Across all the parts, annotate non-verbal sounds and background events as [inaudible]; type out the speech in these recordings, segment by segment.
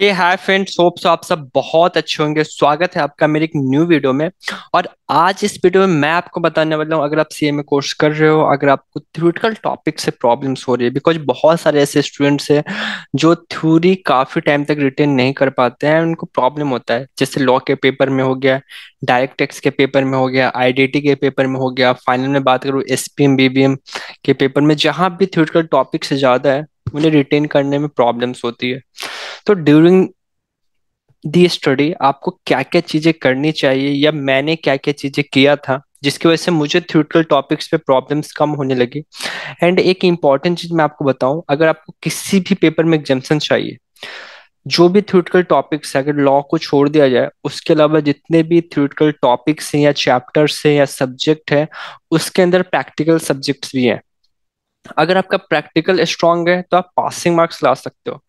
ये hi friends hope so आप सब बहुत अच्छे होंगे स्वागत है आपका मेरे एक न्यू वीडियो में और आज इस वीडियो में मैं आपको बताने वाला हूँ अगर आप सीए में कोर्स कर रहे हो अगर आपको थ्योरिटिकल टॉपिक से प्रॉब्लम्स हो रही है बिकॉज बहुत सारे ऐसे स्टूडेंट्स हैं जो थ्योरी काफी टाइम तक रिटेन नहीं कर पाते हैं उनको प्रॉब्लम होता है जैसे लॉ के पेपर में हो गया डायरेक्ट टैक्स के पेपर में हो गया आई के पेपर में हो गया फाइनल में बात करूँ एस बीबीएम के पेपर में जहाँ भी थ्योरेटिकल टॉपिक से ज्यादा है उन्हें रिटेन करने में प्रॉब्लम्स होती है तो ड्यूरिंग दी स्टडी आपको क्या क्या चीजें करनी चाहिए या मैंने क्या क्या चीजें किया था जिसकी वजह से मुझे थ्यूटल टॉपिक्स पे प्रॉब्लम्स कम होने लगी एंड एक इम्पॉर्टेंट चीज मैं आपको बताऊं अगर आपको किसी भी पेपर में एग्जामेशन चाहिए जो भी थ्यूटिकल टॉपिक्स है अगर लॉ को छोड़ दिया जाए उसके अलावा जितने भी थ्यूटिकल टॉपिक्स हैं या चैप्टर्स हैं या सब्जेक्ट है उसके अंदर प्रैक्टिकल सब्जेक्ट्स भी हैं अगर आपका प्रैक्टिकल स्ट्रांग है तो आप पासिंग मार्क्स ला सकते हो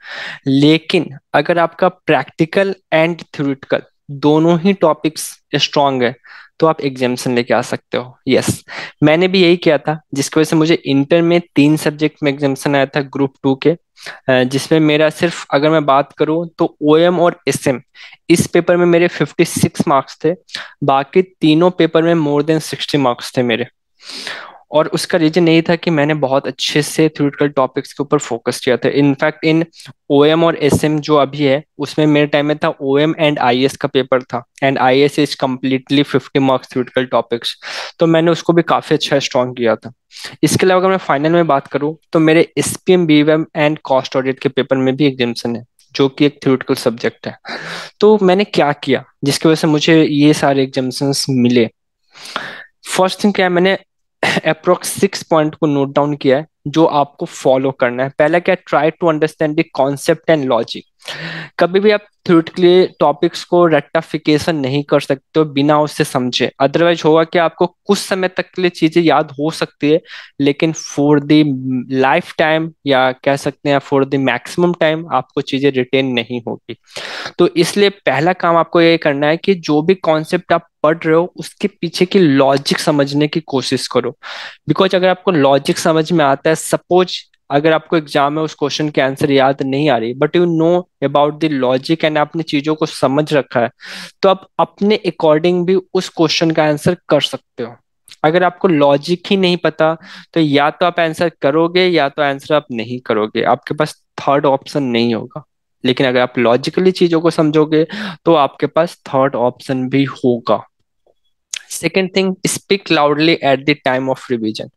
लेकिन अगर आपका प्रैक्टिकल एंड थ्योरिटिकल दोनों ही टॉपिक्स स्ट्रांग है तो आप एग्जामेशन लेके आ सकते हो यस yes. मैंने भी यही किया था जिसकी वजह से मुझे इंटर में तीन सब्जेक्ट में एग्जामेशन आया था ग्रुप टू के जिसमें मेरा सिर्फ अगर मैं बात करूं तो ओ एम और एस एम इस पेपर में मेरे 56 मार्क्स थे बाकी तीनों पेपर में मोर देन 60 मार्क्स थे मेरे और उसका रीजन यही था कि मैंने बहुत अच्छे से थ्योरेटिकल टॉपिक्स के ऊपर फोकस किया था इनफैक्ट इन ओ एम और एस एम जो अभी है उसमें मेरे टाइम में था O M and I S का पेपर था and I S is completely fifty marks theoretical topics तो मैंने उसको भी काफ़ी अच्छा स्ट्रॉन्ग किया था इसके अलावा अगर मैं फाइनल में बात करूँ तो मेरे S P M B M and cost audit के पेपर में भी एग्जामेशन है जो कि एक थ्योरेटिकल सब्जेक्ट है तो मैंने क्या किया जिसकी वजह से मुझे ये सारे एग्जामेशन मिले फर्स्ट थिंग क्या है मैंने अप्रोक्स सिक्स पॉइंट को नोट डाउन किया है जो आपको फॉलो करना है पहला क्या try to understand the concept and logic कभी भी आप थ्योरेटिकली टॉपिक्स को रेक्टाफिकेशन नहीं कर सकते हो बिना उससे समझे अदरवाइज होगा कि आपको कुछ समय तक के लिए चीजें याद हो सकती है लेकिन फॉर द लाइफ टाइम या कह सकते हैं फॉर द मैक्सिमम टाइम आपको चीजें रिटेन नहीं होगी तो इसलिए पहला काम आपको ये करना है कि जो भी कॉन्सेप्ट आप पढ़ रहे हो उसके पीछे की लॉजिक समझने की कोशिश करो बिकॉज अगर आपको लॉजिक समझ में आता है सपोज अगर आपको एग्जाम में उस क्वेश्चन के आंसर याद नहीं आ रही but you know about the logic and आपने चीजों को समझ रखा है तो आप अपने अकॉर्डिंग भी उस क्वेश्चन का आंसर कर सकते हो अगर आपको लॉजिक ही नहीं पता तो या तो आप आंसर करोगे या तो आंसर आप नहीं करोगे आपके पास थर्ड ऑप्शन नहीं होगा लेकिन अगर आप लॉजिकली चीजों को समझोगे तो आपके पास थर्ड ऑप्शन भी होगा second thing speak loudly at the time of revision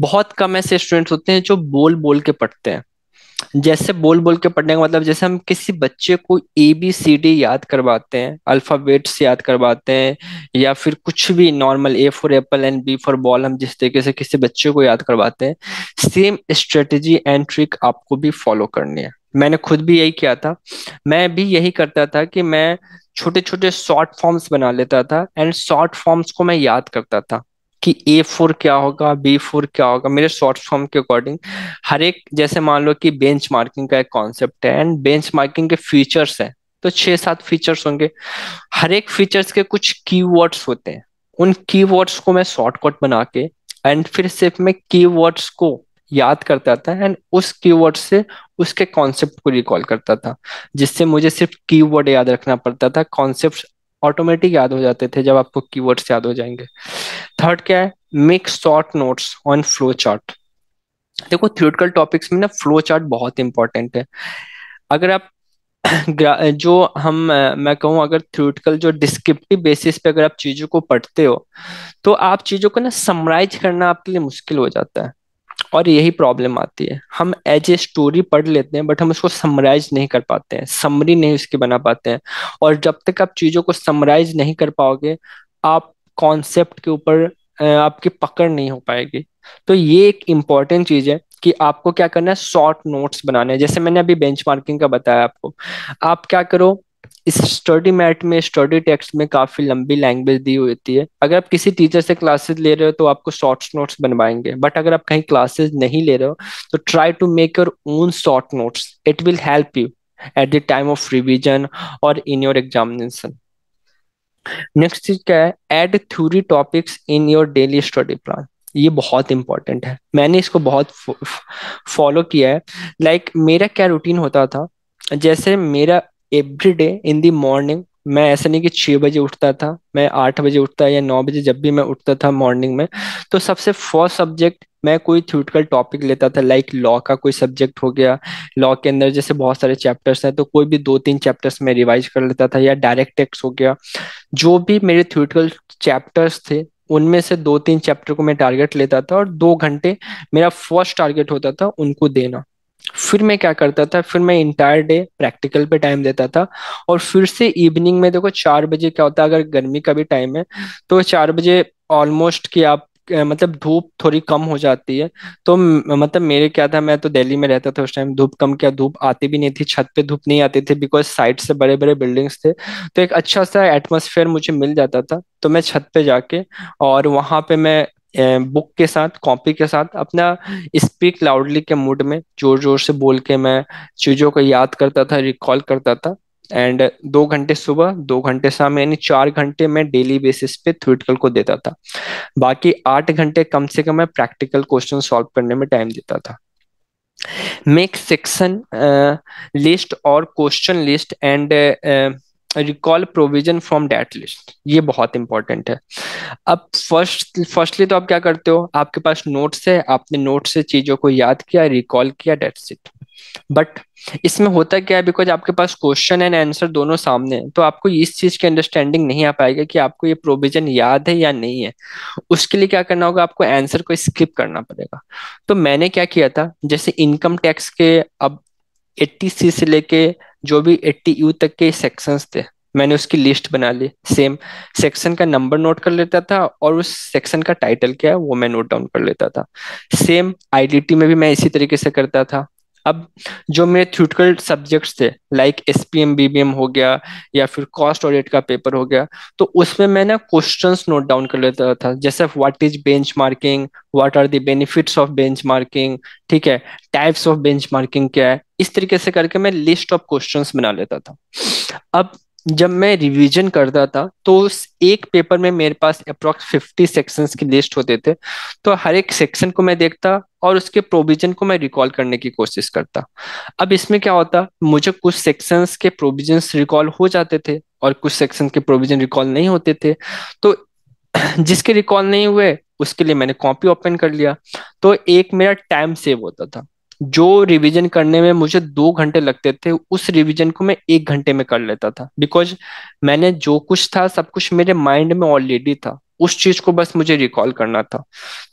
बहुत कम ऐसे स्टूडेंट्स होते हैं जो बोल बोल के पढ़ते हैं जैसे बोल बोल के पढ़ने का मतलब जैसे हम किसी बच्चे को ए बी सी डी याद करवाते हैं अल्फाबेट्स याद करवाते हैं या फिर कुछ भी normal A for apple and B for ball हम जिस तरीके से किसी बच्चे को याद करवाते हैं सेम स्ट्रेटजी एंड ट्रिक आपको भी फॉलो करनी है मैंने खुद भी यही किया था मैं भी यही करता था कि मैं छोटे छोटे शॉर्ट फॉर्म्स बना लेता था एंड शॉर्ट फॉर्म्स को मैं याद करता था कि ए फोर क्या होगा बी फोर क्या होगा मेरे शॉर्ट फॉर्म के अकॉर्डिंग हर एक जैसे मान लो कि बेंच मार्किंग का एक कॉन्सेप्ट है एंड बेंच मार्किंग के फीचर्स है तो छह सात फीचर्स होंगे हर एक फीचर्स के कुछ की होते हैं उन की को मैं शॉर्टकट बना के एंड फिर सिर्फ मैं की को याद करता था एंड उस की से उसके कॉन्सेप्ट को रिकॉल करता था जिससे मुझे सिर्फ कीवर्ड याद रखना पड़ता था कॉन्सेप्ट ऑटोमेटिक याद हो जाते थे जब आपको कीवर्ड्स याद हो जाएंगे थर्ड क्या है make short notes on flow chart देखो थ्योरेटिकल टॉपिक्स में ना फ्लो चार्ट बहुत इंपॉर्टेंट है अगर आप [clears throat] जो हम मैं कहूँ अगर थ्योरेटिकल जो डिस्क्रिप्टिव बेसिस पे अगर आप चीजों को पढ़ते हो तो आप चीजों को ना समराइज करना आपके लिए मुश्किल हो जाता है और यही प्रॉब्लम आती है हम एज ए स्टोरी पढ़ लेते हैं बट हम उसको समराइज नहीं कर पाते हैं समरी नहीं उसकी बना पाते हैं और जब तक आप चीज़ों को समराइज नहीं कर पाओगे आप कॉन्सेप्ट के ऊपर आपकी पकड़ नहीं हो पाएगी तो ये एक इम्पॉर्टेंट चीज़ है कि आपको क्या करना है शॉर्ट नोट्स बनाने हैं जैसे मैंने अभी बेंचमार्किंग का बताया आपको आप क्या करो इस स्टडी मैट में स्टडी टेक्स्ट में काफी लंबी लैंग्वेज दी होती है अगर आप किसी टीचर से क्लासेस ले रहे हो तो आपको शॉर्ट नोट्स बनवाएंगे बट अगर आप कहीं क्लासेस नहीं ले रहे हो तो try to make your own short notes it will help you at the time of revision और इन योर एग्जामिनेशन नेक्स्ट चीज क्या है add theory topics in your daily study plan ये बहुत इंपॉर्टेंट है मैंने इसको बहुत फॉलो किया है लाइक like, मेरा क्या रूटीन होता था जैसे मेरा every day in the morning मैं ऐसा नहीं कि छह बजे उठता था मैं आठ बजे उठता या नौ बजे जब भी मैं उठता था मॉर्निंग में तो सबसे फर्स्ट सब्जेक्ट मैं कोई थ्योरेटिकल टॉपिक लेता था लाइक लॉ का कोई सब्जेक्ट हो गया लॉ के अंदर जैसे बहुत सारे चैप्टर्स हैं तो कोई भी दो तीन चैप्टर्स में रिवाइज कर लेता था या डायरेक्ट टेक्स्ट हो गया जो भी मेरे थ्योरेटिकल चैप्टर्स थे उनमें से दो तीन चैप्टर को मैं टारगेट लेता था और दो घंटे मेरा फर्स्ट टारगेट होता था उनको देना फिर मैं क्या करता था फिर मैं इंटायर डे प्रैक्टिकल पे टाइम देता था और फिर से इवनिंग में देखो चार बजे क्या होता है अगर गर्मी का भी टाइम है तो चार बजे ऑलमोस्ट कि आप मतलब धूप थोड़ी कम हो जाती है तो मतलब मेरे क्या था मैं तो दिल्ली में रहता था उस टाइम धूप कम क्या धूप आती भी नहीं थी छत पे धूप नहीं आती थी बिकॉज साइड से बड़े बड़े बिल्डिंग्स थे तो एक अच्छा सा एटमोसफेयर मुझे मिल जाता था तो मैं छत पे जाके और वहां पे मैं बुक के साथ कॉपी के साथ अपना स्पीक लाउडली के मूड में जोर जोर से बोल के मैं चीजों को याद करता था रिकॉल करता था एंड दो घंटे सुबह दो घंटे शाम यानी चार घंटे मैं डेली बेसिस पे थ्योरेटिकल को देता था बाकी आठ घंटे कम से कम मैं प्रैक्टिकल क्वेश्चन सॉल्व करने में टाइम देता था मेक सेक्शन लिस्ट और question list and recall provision from that list ये बहुत इंपॉर्टेंट है अब फर्स्ट फर्स्टली तो आप क्या करते हो आपके पास नोट्स है आपने नोट से चीजों को याद किया रिकॉल किया डेट इट बट इसमें होता क्या है बिकॉज आपके पास क्वेश्चन एंड आंसर दोनों सामने हैं तो आपको इस चीज की अंडरस्टैंडिंग नहीं आ पाएगा कि आपको ये प्रोविजन याद है या नहीं है उसके लिए क्या करना होगा आपको आंसर को स्किप करना पड़ेगा तो मैंने क्या किया था जैसे इनकम टैक्स के अब एट्टी सी से लेके जो भी एट्टी यू तक के सेक्शंस थे मैंने उसकी लिस्ट बना ली सेम सेक्शन का नंबर नोट कर लेता था और उस सेक्शन का टाइटल क्या है वो मैं नोट डाउन कर लेता था सेम आईडीटी में भी मैं इसी तरीके से करता था अब जो मेरे थ्यूटिकल सब्जेक्ट्स थे like S P M B B M हो गया या फिर कॉस्ट ऑडिट का पेपर हो गया तो उसमें मैं ना क्वेश्चन नोट डाउन कर लेता था जैसे what is benchmarking what are the benefits of benchmarking ठीक है टाइप्स ऑफ बेंच मार्किंग क्या है इस तरीके से करके मैं लिस्ट ऑफ क्वेश्चन बना लेता था अब जब मैं रिवीजन करता था तो उस एक पेपर में मेरे पास अप्रोक्स फिफ्टी सेक्शंस की लिस्ट होते थे तो हर एक सेक्शन को मैं देखता और उसके प्रोविजन को मैं रिकॉल करने की कोशिश करता अब इसमें क्या होता मुझे कुछ सेक्शंस के प्रोविजंस रिकॉल हो जाते थे और कुछ सेक्शन के प्रोविजन रिकॉल नहीं होते थे तो [clears throat] जिसके रिकॉल नहीं हुए उसके लिए मैंने कॉपी ओपन कर लिया तो एक मेरा टाइम सेव होता था जो रिवीजन करने में मुझे दो घंटे लगते थे उस रिवीजन को मैं एक घंटे में कर लेता था बिकॉज मैंने जो कुछ था सब कुछ मेरे माइंड में ऑलरेडी था उस चीज को बस मुझे रिकॉल करना था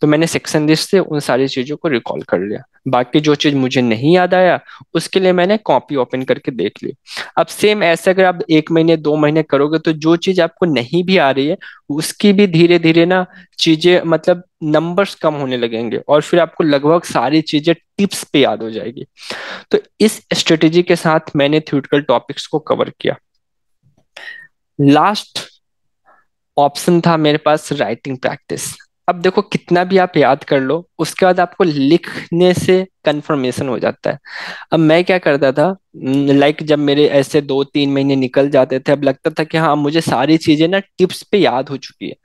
तो मैंने सेक्शन लिस्ट से उन सारी चीजों को रिकॉल कर लिया बाकी जो चीज मुझे नहीं याद आया उसके लिए मैंने कॉपी ओपन करके देख ली अब सेम ऐसे अगर आप एक महीने दो महीने करोगे तो जो चीज आपको नहीं भी आ रही है उसकी भी धीरे धीरे ना चीजें मतलब नंबर्स कम होने लगेंगे और फिर आपको लगभग सारी चीजें टिप्स पे याद हो जाएगी तो इस स्ट्रेटेजी के साथ मैंने थ्यूटिकल टॉपिक्स को कवर किया लास्ट ऑप्शन था मेरे पास राइटिंग प्रैक्टिस अब देखो कितना भी आप याद कर लो उसके बाद आपको लिखने से कंफर्मेशन हो जाता है अब मैं क्या करता था लाइक जब मेरे ऐसे दो तीन महीने निकल जाते थे अब लगता था कि हाँ मुझे सारी चीजें ना टिप्स पे याद हो चुकी है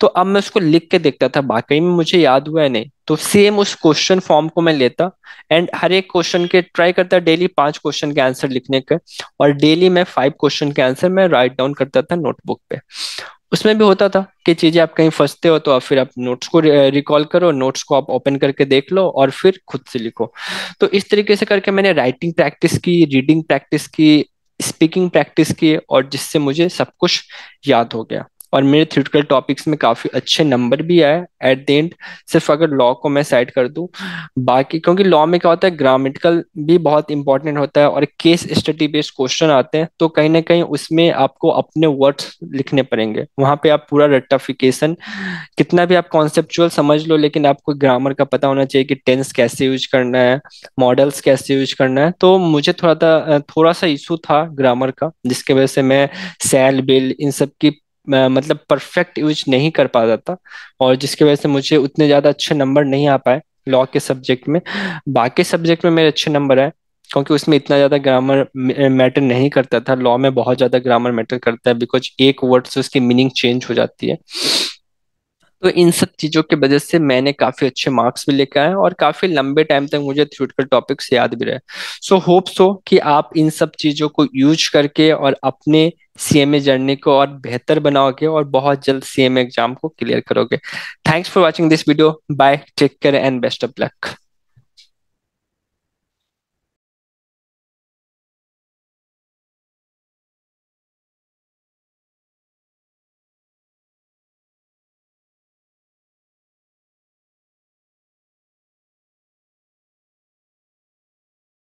तो अब मैं उसको लिख के देखता था वाकई में मुझे याद हुआ है नहीं तो सेम उस क्वेश्चन फॉर्म को मैं लेता एंड हर एक क्वेश्चन के ट्राई करता डेली पांच क्वेश्चन के आंसर लिखने के और डेली मैं फाइव क्वेश्चन के आंसर मैं राइट डाउन करता था नोटबुक पे उसमें भी होता था कि चीजें आप कहीं फंसते हो तो आप फिर आप नोट्स को रिकॉल करो नोट्स को आप ओपन करके देख लो और फिर खुद से लिखो तो इस तरीके से करके मैंने राइटिंग प्रैक्टिस की रीडिंग प्रैक्टिस की स्पीकिंग प्रैक्टिस की और जिससे मुझे सब कुछ याद हो गया और मेरे थ्योरेटिकल टॉपिक्स में काफी अच्छे नंबर भी आए एट द एंड सिर्फ अगर लॉ को मैं साइड कर दूं बाकी क्योंकि लॉ में क्या होता है ग्रामेटिकल भी बहुत इंपॉर्टेंट होता है और केस स्टडी बेस्ड क्वेश्चन आते हैं तो कहीं ना कहीं उसमें आपको अपने वर्ड्स लिखने पड़ेंगे वहां पे आप पूरा रेटाफिकेशन कितना भी आप कॉन्सेप्चुअल समझ लो लेकिन आपको ग्रामर का पता होना चाहिए कि टेंस कैसे यूज करना है मॉडल्स कैसे यूज करना है तो मुझे थोड़ा सा थोड़ा सा इशू था ग्रामर का जिसके वजह से मैं सेल बिल इन सब की मतलब परफेक्ट यूज नहीं कर पाता था और जिसकी वजह से मुझे उतने ज़्यादा अच्छे नंबर नहीं आ पाए लॉ के सब्जेक्ट में बाकी सब्जेक्ट में मेरे अच्छे नंबर आए क्योंकि उसमें इतना ज़्यादा ग्रामर मैटर नहीं करता था लॉ में बहुत ज़्यादा ग्रामर मैटर करता है बिकॉज एक वर्ड से उसकी मीनिंग चेंज हो जाती है तो इन सब चीज़ों की वजह से मैंने काफ़ी अच्छे मार्क्स भी लेकर आए और काफ़ी लंबे टाइम तक मुझे थ्योरेटिकल टॉपिक्स याद भी रहे सो होप सो कि आप इन सब चीज़ों को यूज करके और अपने सीएमए जर्नी को और बेहतर बनाओगे और बहुत जल्द सीएमए एग्जाम को क्लियर करोगे thanks for watching this video bye take care and best of luck